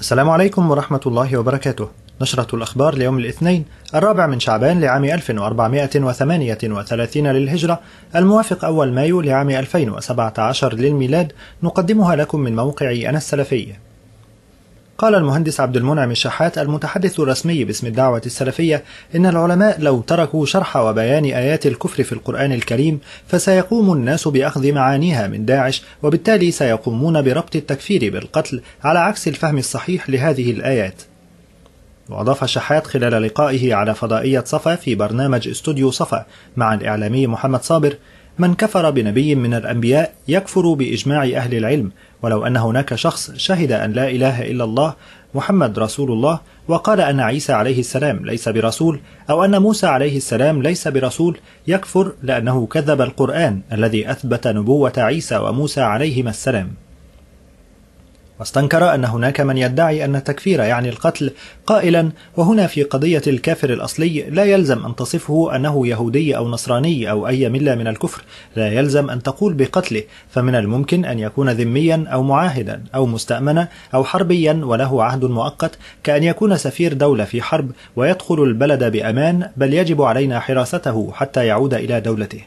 السلام عليكم ورحمة الله وبركاته نشرة الأخبار ليوم الاثنين الرابع من شعبان لعام 1438 للهجرة الموافق أول مايو لعام 2017 للميلاد نقدمها لكم من موقع أنا السلفية قال المهندس عبد المنعم الشحات المتحدث الرسمي باسم الدعوة السلفية إن العلماء لو تركوا شرح وبيان آيات الكفر في القرآن الكريم فسيقوم الناس بأخذ معانيها من داعش وبالتالي سيقومون بربط التكفير بالقتل على عكس الفهم الصحيح لهذه الآيات وأضاف الشحات خلال لقائه على فضائية صفا في برنامج استوديو صفا مع الإعلامي محمد صابر من كفر بنبي من الأنبياء يكفر بإجماع أهل العلم ولو أن هناك شخص شهد أن لا إله إلا الله محمد رسول الله وقال أن عيسى عليه السلام ليس برسول أو أن موسى عليه السلام ليس برسول يكفر لأنه كذب القرآن الذي أثبت نبوة عيسى وموسى عليهما السلام واستنكر أن هناك من يدعي أن التكفير يعني القتل قائلا وهنا في قضية الكافر الأصلي لا يلزم أن تصفه أنه يهودي أو نصراني أو أي ملة من الكفر لا يلزم أن تقول بقتله فمن الممكن أن يكون ذميا أو معاهدا أو مستأمنا أو حربيا وله عهد مؤقت كأن يكون سفير دولة في حرب ويدخل البلد بأمان بل يجب علينا حراسته حتى يعود إلى دولته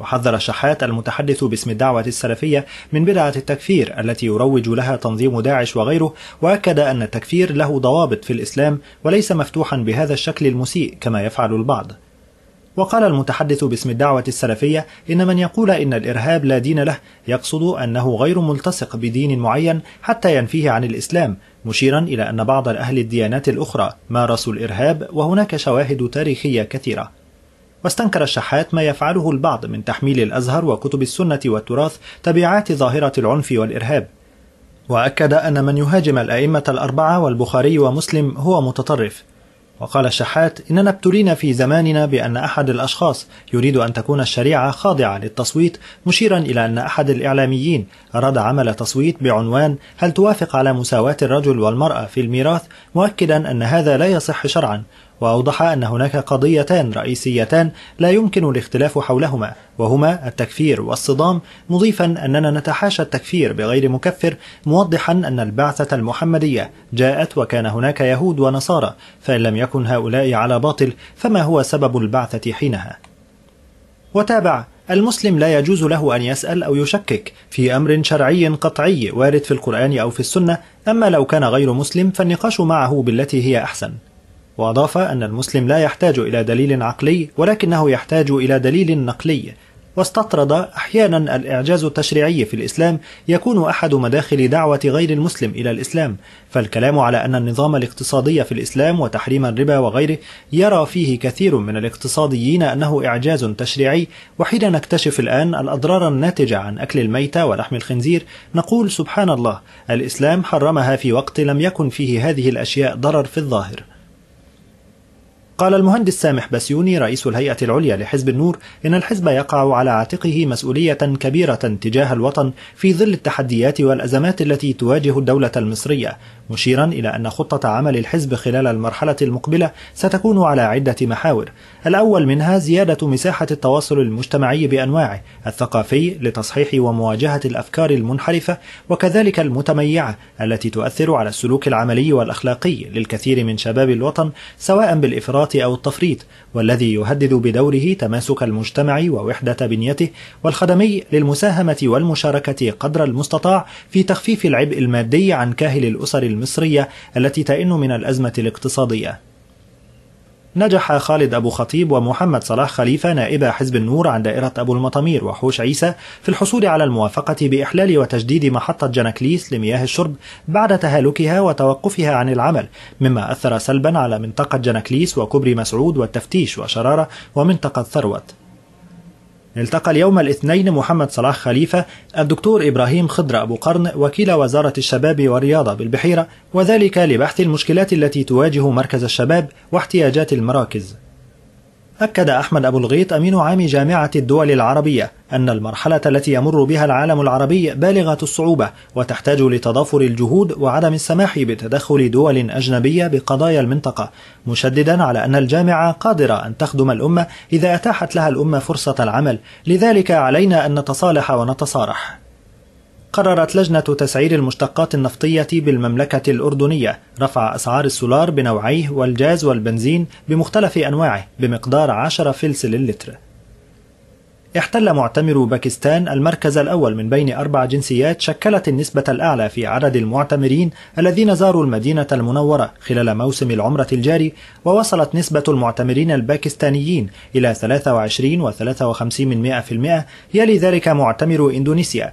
وحذر الشحات المتحدث باسم الدعوة السلفية من بدعة التكفير التي يروج لها تنظيم داعش وغيره وأكد أن التكفير له ضوابط في الإسلام وليس مفتوحا بهذا الشكل المسيء كما يفعل البعض وقال المتحدث باسم الدعوة السلفية إن من يقول إن الإرهاب لا دين له يقصد أنه غير ملتصق بدين معين حتى ينفيه عن الإسلام مشيرا إلى أن بعض أهل الديانات الأخرى مارسوا الإرهاب وهناك شواهد تاريخية كثيرة واستنكر الشحات ما يفعله البعض من تحميل الأزهر وكتب السنة والتراث تبعات ظاهرة العنف والإرهاب وأكد أن من يهاجم الأئمة الأربعة والبخاري ومسلم هو متطرف وقال الشحات إننا ابتلينا في زماننا بأن أحد الأشخاص يريد أن تكون الشريعة خاضعة للتصويت مشيرا إلى أن أحد الإعلاميين أراد عمل تصويت بعنوان هل توافق على مساواة الرجل والمرأة في الميراث مؤكدا أن هذا لا يصح شرعا وأوضح أن هناك قضيتان رئيسيتان لا يمكن الاختلاف حولهما وهما التكفير والصدام مضيفا أننا نتحاشى التكفير بغير مكفر موضحا أن البعثة المحمدية جاءت وكان هناك يهود ونصارى فإن لم يكن هؤلاء على باطل فما هو سبب البعثة حينها وتابع المسلم لا يجوز له أن يسأل أو يشكك في أمر شرعي قطعي وارد في القرآن أو في السنة أما لو كان غير مسلم فالنقاش معه بالتي هي أحسن وأضاف أن المسلم لا يحتاج إلى دليل عقلي ولكنه يحتاج إلى دليل نقلي واستطرد أحيانا الإعجاز التشريعي في الإسلام يكون أحد مداخل دعوة غير المسلم إلى الإسلام فالكلام على أن النظام الاقتصادي في الإسلام وتحريم الربا وغيره يرى فيه كثير من الاقتصاديين أنه إعجاز تشريعي وحين نكتشف الآن الأضرار الناتجة عن أكل الميتة ولحم الخنزير نقول سبحان الله الإسلام حرمها في وقت لم يكن فيه هذه الأشياء ضرر في الظاهر قال المهندس سامح بسيوني رئيس الهيئة العليا لحزب النور إن الحزب يقع على عاتقه مسؤولية كبيرة تجاه الوطن في ظل التحديات والأزمات التي تواجه الدولة المصرية مشيرا إلى أن خطة عمل الحزب خلال المرحلة المقبلة ستكون على عدة محاور الأول منها زيادة مساحة التواصل المجتمعي بأنواعه الثقافي لتصحيح ومواجهة الأفكار المنحرفة وكذلك المتميعة التي تؤثر على السلوك العملي والأخلاقي للكثير من شباب الوطن سواء بالإفراط أو التفريط والذي يهدد بدوره تماسك المجتمع ووحدة بنيته والخدمي للمساهمة والمشاركة قدر المستطاع في تخفيف العبء المادي عن كاهل الأسر المصرية التي تئن من الأزمة الاقتصادية. نجح خالد أبو خطيب ومحمد صلاح خليفة نائب حزب النور عن دائرة أبو المطامير وحوش عيسى في الحصول على الموافقة بإحلال وتجديد محطة جنكليس لمياه الشرب بعد تهالكها وتوقفها عن العمل مما أثر سلبا على منطقة جنكليس وكبري مسعود والتفتيش وشرارة ومنطقة ثروت التقى اليوم الاثنين محمد صلاح خليفة الدكتور إبراهيم خضر أبو قرن وكيل وزارة الشباب والرياضة بالبحيرة وذلك لبحث المشكلات التي تواجه مركز الشباب واحتياجات المراكز أكد أحمد أبو الغيط أمين عام جامعة الدول العربية أن المرحلة التي يمر بها العالم العربي بالغة الصعوبة وتحتاج لتضافر الجهود وعدم السماح بتدخل دول أجنبية بقضايا المنطقة، مشددا على أن الجامعة قادرة أن تخدم الأمة إذا أتاحت لها الأمة فرصة العمل، لذلك علينا أن نتصالح ونتصارح. قررت لجنة تسعير المشتقات النفطية بالمملكة الأردنية رفع أسعار السولار بنوعيه والجاز والبنزين بمختلف أنواعه بمقدار 10 فلس للتر احتل معتمرو باكستان المركز الأول من بين أربع جنسيات شكلت النسبة الأعلى في عدد المعتمرين الذين زاروا المدينة المنورة خلال موسم العمرة الجاري ووصلت نسبة المعتمرين الباكستانيين إلى 23 و53% يلي ذلك معتمر إندونيسيا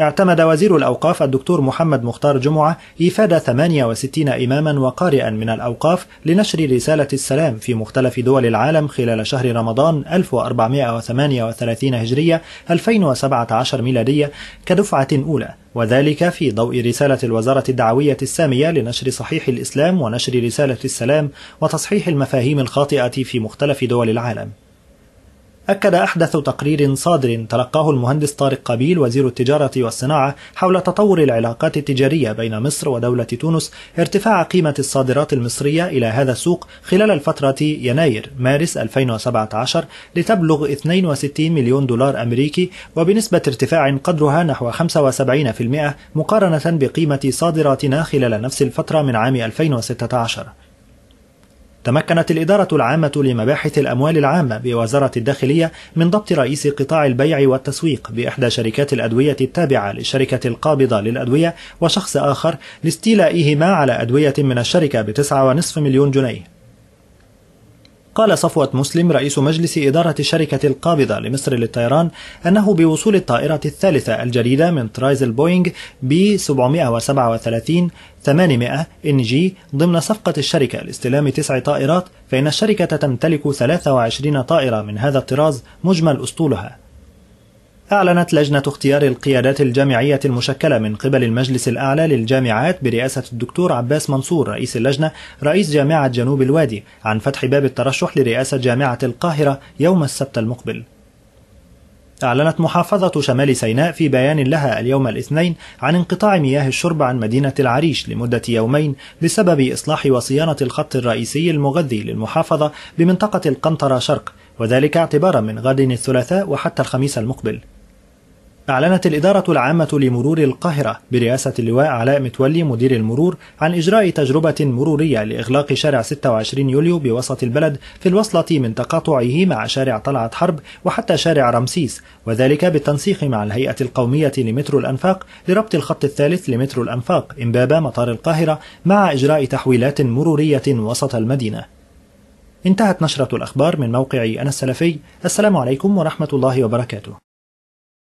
اعتمد وزير الأوقاف الدكتور محمد مختار جمعة إيفاد 68 إماما وقارئا من الأوقاف لنشر رسالة السلام في مختلف دول العالم خلال شهر رمضان 1438 هجرية 2017 ميلادية كدفعة أولى وذلك في ضوء رسالة الوزارة الدعوية السامية لنشر صحيح الإسلام ونشر رسالة السلام وتصحيح المفاهيم الخاطئة في مختلف دول العالم أكد أحدث تقرير صادر تلقاه المهندس طارق قبيل وزير التجارة والصناعة حول تطور العلاقات التجارية بين مصر ودولة تونس ارتفاع قيمة الصادرات المصرية إلى هذا السوق خلال الفترة يناير مارس 2017 لتبلغ 62 مليون دولار أمريكي وبنسبة ارتفاع قدرها نحو 75% مقارنة بقيمة صادراتنا خلال نفس الفترة من عام 2016 تمكنت الإدارة العامة لمباحث الأموال العامة بوزارة الداخلية من ضبط رئيس قطاع البيع والتسويق بإحدى شركات الأدوية التابعة للشركة القابضة للأدوية وشخص آخر لاستيلائهما على أدوية من الشركة بتسعة ونصف مليون جنيه قال صفوة مسلم رئيس مجلس إدارة الشركة القابضة لمصر للطيران أنه بوصول الطائرة الثالثة الجديدة من طراز البوينغ ب 737 800 إن جي ضمن صفقة الشركة لاستلام تسع طائرات فإن الشركة تمتلك 23 طائرة من هذا الطراز مجمل أسطولها أعلنت لجنة اختيار القيادات الجامعية المشكلة من قبل المجلس الأعلى للجامعات برئاسة الدكتور عباس منصور رئيس اللجنة رئيس جامعة جنوب الوادي عن فتح باب الترشح لرئاسة جامعة القاهرة يوم السبت المقبل. أعلنت محافظة شمال سيناء في بيان لها اليوم الاثنين عن انقطاع مياه الشرب عن مدينة العريش لمدة يومين بسبب إصلاح وصيانة الخط الرئيسي المغذي للمحافظة بمنطقة القنطرة شرق وذلك اعتبارا من غد الثلاثاء وحتى الخميس المقبل. أعلنت الإدارة العامة لمرور القاهرة برئاسة اللواء علاء متولي مدير المرور عن إجراء تجربة مرورية لإغلاق شارع 26 يوليو بوسط البلد في الوصلة من تقاطعه مع شارع طلعت حرب وحتى شارع رمسيس وذلك بالتنسيق مع الهيئة القومية لمترو الأنفاق لربط الخط الثالث لمترو الأنفاق إمبابة مطار القاهرة مع إجراء تحويلات مرورية وسط المدينة انتهت نشرة الأخبار من موقع أنا السلفي السلام عليكم ورحمة الله وبركاته